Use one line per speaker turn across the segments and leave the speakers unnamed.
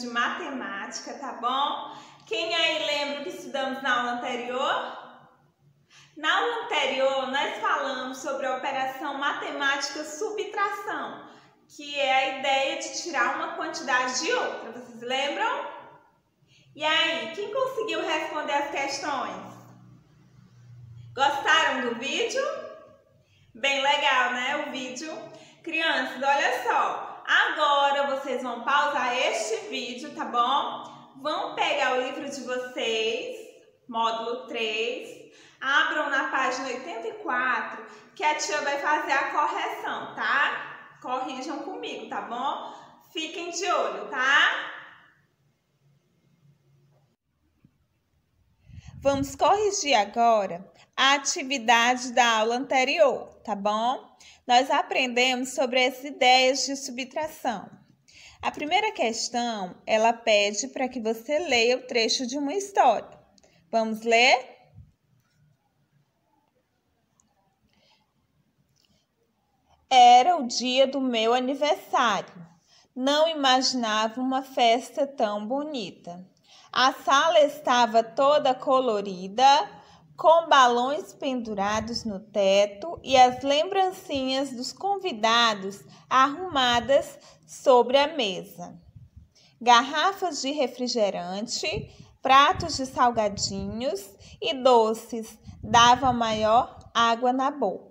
de matemática, tá bom? Quem aí lembra o que estudamos na aula anterior? Na aula anterior, nós falamos sobre a operação matemática subtração, que é a ideia de tirar uma quantidade de outra. Vocês lembram? E aí, quem conseguiu responder as questões? Gostaram do vídeo? Bem legal, né? O vídeo. Crianças, olha só agora vocês vão pausar este vídeo, tá bom? Vão pegar o livro de vocês, módulo 3, abram na página 84, que a tia vai fazer a correção, tá? Corrijam comigo, tá bom? Fiquem de olho, tá? Vamos corrigir agora a atividade da aula anterior, tá bom? nós aprendemos sobre as ideias de subtração. A primeira questão, ela pede para que você leia o trecho de uma história. Vamos ler? Era o dia do meu aniversário. Não imaginava uma festa tão bonita. A sala estava toda colorida com balões pendurados no teto e as lembrancinhas dos convidados arrumadas sobre a mesa. Garrafas de refrigerante, pratos de salgadinhos e doces davam maior água na boca.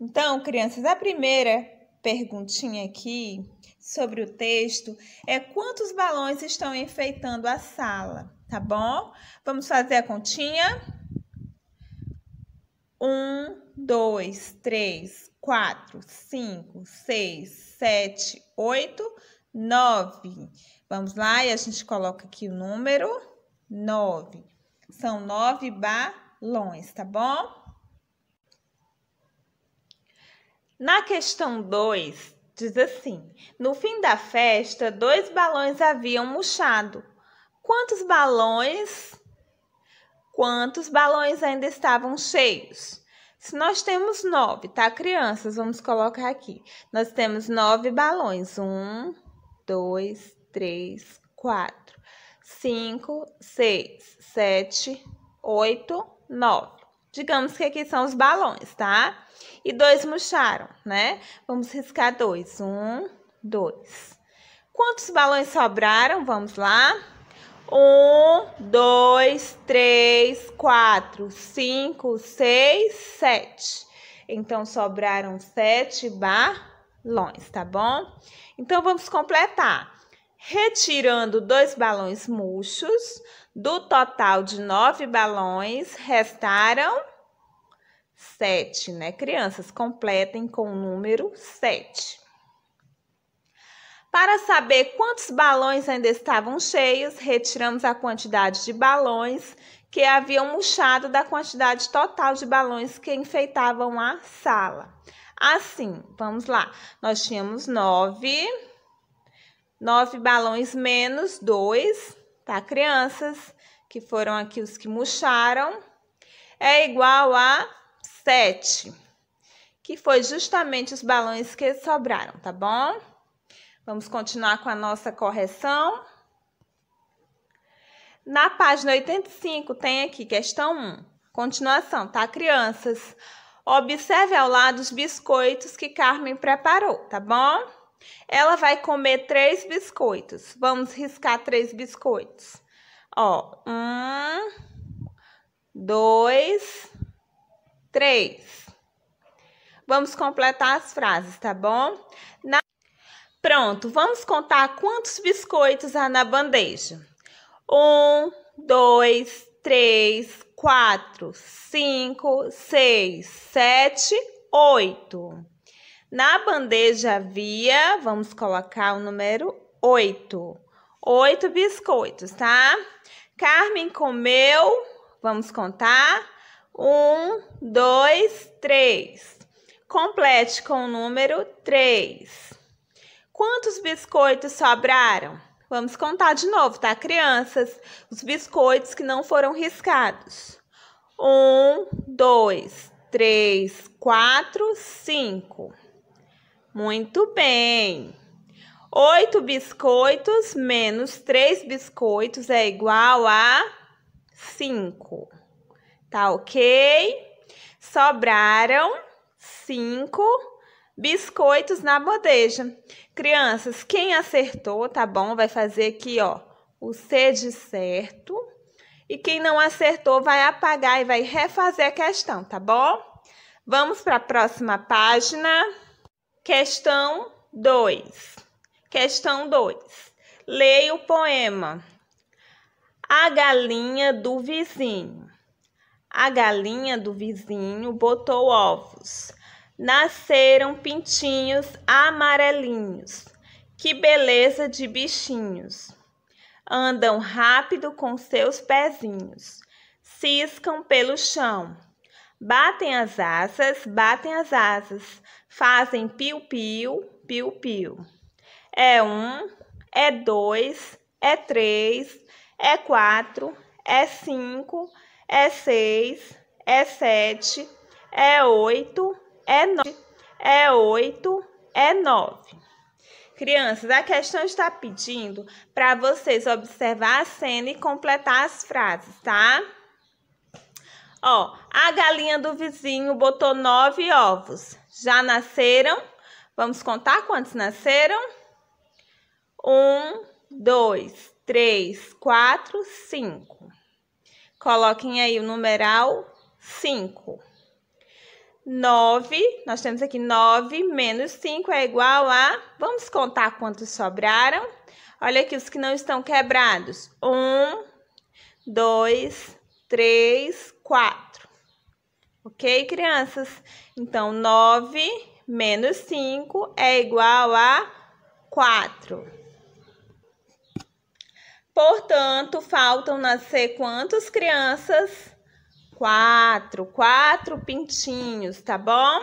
Então, crianças, a primeira perguntinha aqui sobre o texto é quantos balões estão enfeitando a sala, tá bom? Vamos fazer a continha? um, dois, três, quatro, cinco, seis, sete, oito, nove. Vamos lá e a gente coloca aqui o número nove. São nove balões, tá bom? Na questão 2, diz assim: No fim da festa, dois balões haviam murchado. Quantos balões Quantos balões ainda estavam cheios? Se nós temos nove, tá, crianças? Vamos colocar aqui. Nós temos nove balões. Um, dois, três, quatro, cinco, seis, sete, oito, nove. Digamos que aqui são os balões, tá? E dois murcharam, né? Vamos riscar dois. Um, dois. Quantos balões sobraram? Vamos lá. Um, dois, três, quatro, cinco, seis, sete. Então, sobraram sete balões, tá bom? Então, vamos completar. Retirando dois balões murchos, do total de nove balões, restaram sete, né? Crianças, completem com o número sete. Para saber quantos balões ainda estavam cheios, retiramos a quantidade de balões que haviam murchado da quantidade total de balões que enfeitavam a sala. Assim, vamos lá. Nós tínhamos nove, nove balões menos dois, tá, crianças? Que foram aqui os que murcharam. É igual a sete, que foi justamente os balões que sobraram, tá bom? Vamos continuar com a nossa correção. Na página 85 tem aqui questão 1. Continuação, tá, crianças? Observe ao lado os biscoitos que Carmen preparou, tá bom? Ela vai comer três biscoitos. Vamos riscar três biscoitos. Ó, um, dois, três. Vamos completar as frases, tá bom? Na Pronto, vamos contar quantos biscoitos há na bandeja. Um, dois, três, quatro, cinco, seis, sete, oito. Na bandeja havia, vamos colocar o número oito. Oito biscoitos, tá? Carmen comeu, vamos contar. Um, dois, três. Complete com o número três. Quantos biscoitos sobraram? Vamos contar de novo, tá, crianças? Os biscoitos que não foram riscados. Um, dois, três, quatro, cinco. Muito bem. Oito biscoitos menos três biscoitos é igual a cinco. Tá ok? Sobraram cinco Biscoitos na bodeja. Crianças, quem acertou, tá bom? Vai fazer aqui, ó, o C de certo. E quem não acertou vai apagar e vai refazer a questão, tá bom? Vamos para a próxima página. Questão 2. Questão 2. Leia o poema. A galinha do vizinho. A galinha do vizinho botou ovos nasceram pintinhos amarelinhos. Que beleza de bichinhos! Andam rápido com seus pezinhos, ciscam pelo chão, batem as asas, batem as asas, fazem piu-piu, piu-piu. É um, é dois, é três, é quatro, é cinco, é seis, é sete, é oito, é 9, é 8, é 9. Crianças, a questão está pedindo para vocês observar a cena e completar as frases, tá? Ó, a galinha do vizinho botou nove ovos. Já nasceram? Vamos contar quantos nasceram? Um, dois, três, quatro, cinco. Coloquem aí o numeral cinco. 9, nós temos aqui 9 menos 5 é igual a... Vamos contar quantos sobraram? Olha aqui os que não estão quebrados. 1, 2, 3, 4. Ok, crianças? Então, 9 menos 5 é igual a 4. Portanto, faltam nascer quantas crianças? quatro, quatro pintinhos, tá bom?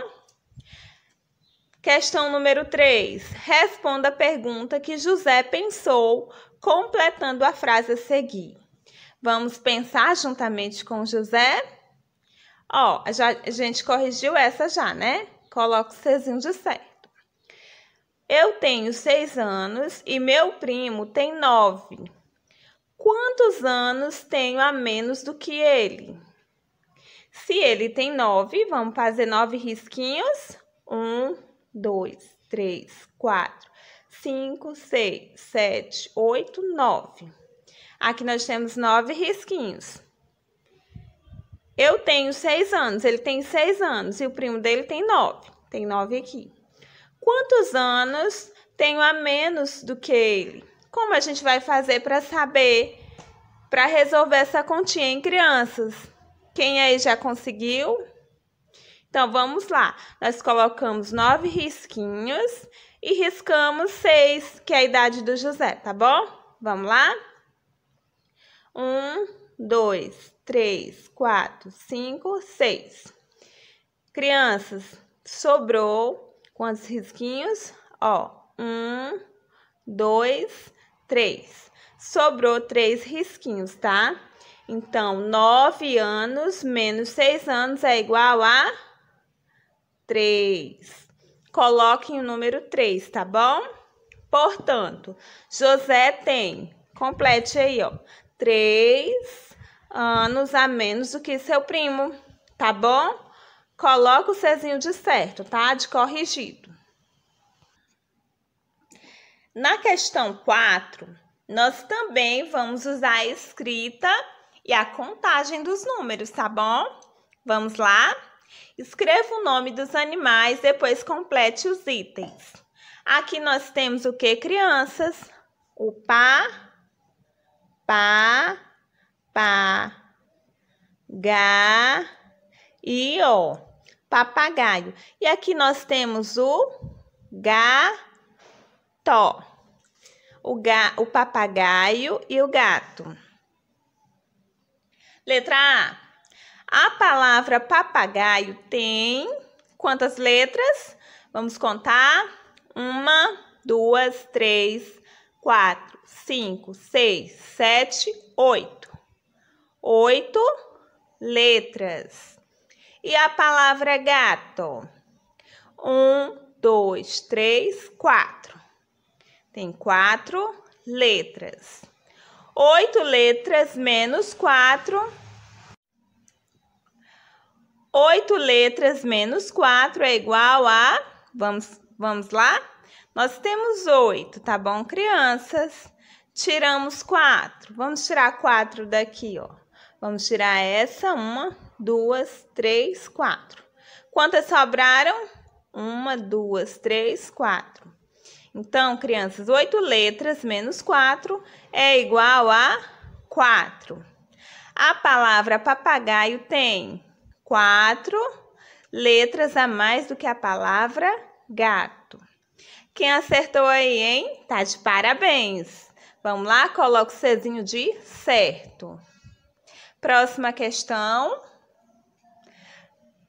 Questão número 3. Responda a pergunta que José pensou, completando a frase a seguir. Vamos pensar juntamente com José? Ó, já, a gente corrigiu essa já, né? Coloca o Czinho de certo. Eu tenho seis anos e meu primo tem nove. Quantos anos tenho a menos do que ele? Se ele tem nove, vamos fazer nove risquinhos. Um, dois, três, quatro, cinco, seis, sete, oito, nove. Aqui nós temos nove risquinhos. Eu tenho seis anos, ele tem seis anos e o primo dele tem nove. Tem nove aqui. Quantos anos tenho a menos do que ele? Como a gente vai fazer para saber, para resolver essa continha em crianças? Quem aí já conseguiu? Então, vamos lá. Nós colocamos nove risquinhos e riscamos seis, que é a idade do José, tá bom? Vamos lá? Um, dois, três, quatro, cinco, seis. Crianças, sobrou quantos risquinhos? Ó, um, dois, três. Sobrou três risquinhos, tá? Então, 9 anos menos 6 anos é igual a 3. Coloquem o número 3, tá bom? Portanto, José tem, complete aí, ó, 3 anos a menos do que seu primo, tá bom? Coloca o Czinho de certo, tá? De corrigido. Na questão 4, nós também vamos usar a escrita e a contagem dos números, tá bom? Vamos lá? Escreva o nome dos animais, depois complete os itens. Aqui nós temos o que, crianças? O pá, pá, pá, gá e o papagaio. E aqui nós temos o gato, o, ga, o papagaio e o gato. Letra A. A palavra papagaio tem quantas letras? Vamos contar. Uma, duas, três, quatro, cinco, seis, sete, oito. Oito letras. E a palavra gato? Um, dois, três, quatro. Tem quatro letras oito letras menos quatro oito letras menos quatro é igual a. Vamos, vamos lá? Nós temos oito tá bom, crianças? Tiramos quatro Vamos tirar quatro daqui, ó. Vamos tirar essa, uma, duas, três, quatro. Quantas sobraram? Uma, duas, três, quatro. Então, crianças, oito letras menos quatro é igual a quatro. A palavra papagaio tem quatro letras a mais do que a palavra gato. Quem acertou aí, hein? Tá de parabéns. Vamos lá, coloca o Czinho de certo. Próxima questão.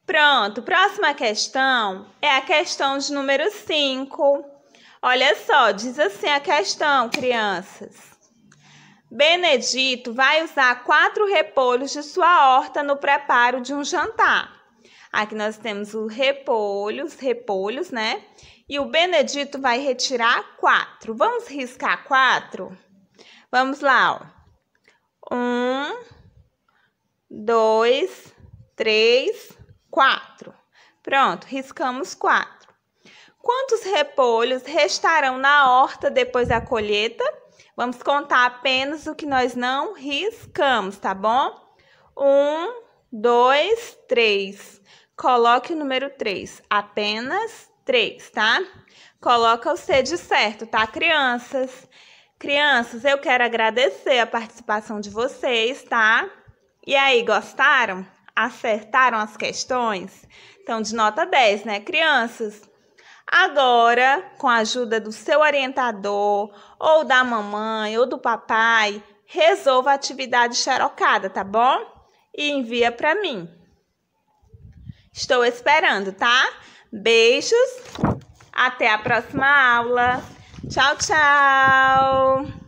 Pronto, próxima questão é a questão de número 5. Olha só, diz assim a questão, crianças. Benedito vai usar quatro repolhos de sua horta no preparo de um jantar. Aqui nós temos os repolhos, né? E o Benedito vai retirar quatro. Vamos riscar quatro? Vamos lá, ó. Um, dois, três, quatro. Pronto, riscamos quatro. Quantos repolhos restarão na horta depois da colheita? Vamos contar apenas o que nós não riscamos, tá bom? Um, dois, três. Coloque o número três. Apenas três, tá? Coloca o C de certo, tá, crianças? Crianças, eu quero agradecer a participação de vocês, tá? E aí, gostaram? Acertaram as questões? Então, de nota 10, né, crianças? Agora, com a ajuda do seu orientador, ou da mamãe, ou do papai, resolva a atividade xerocada, tá bom? E envia para mim. Estou esperando, tá? Beijos. Até a próxima aula. Tchau, tchau.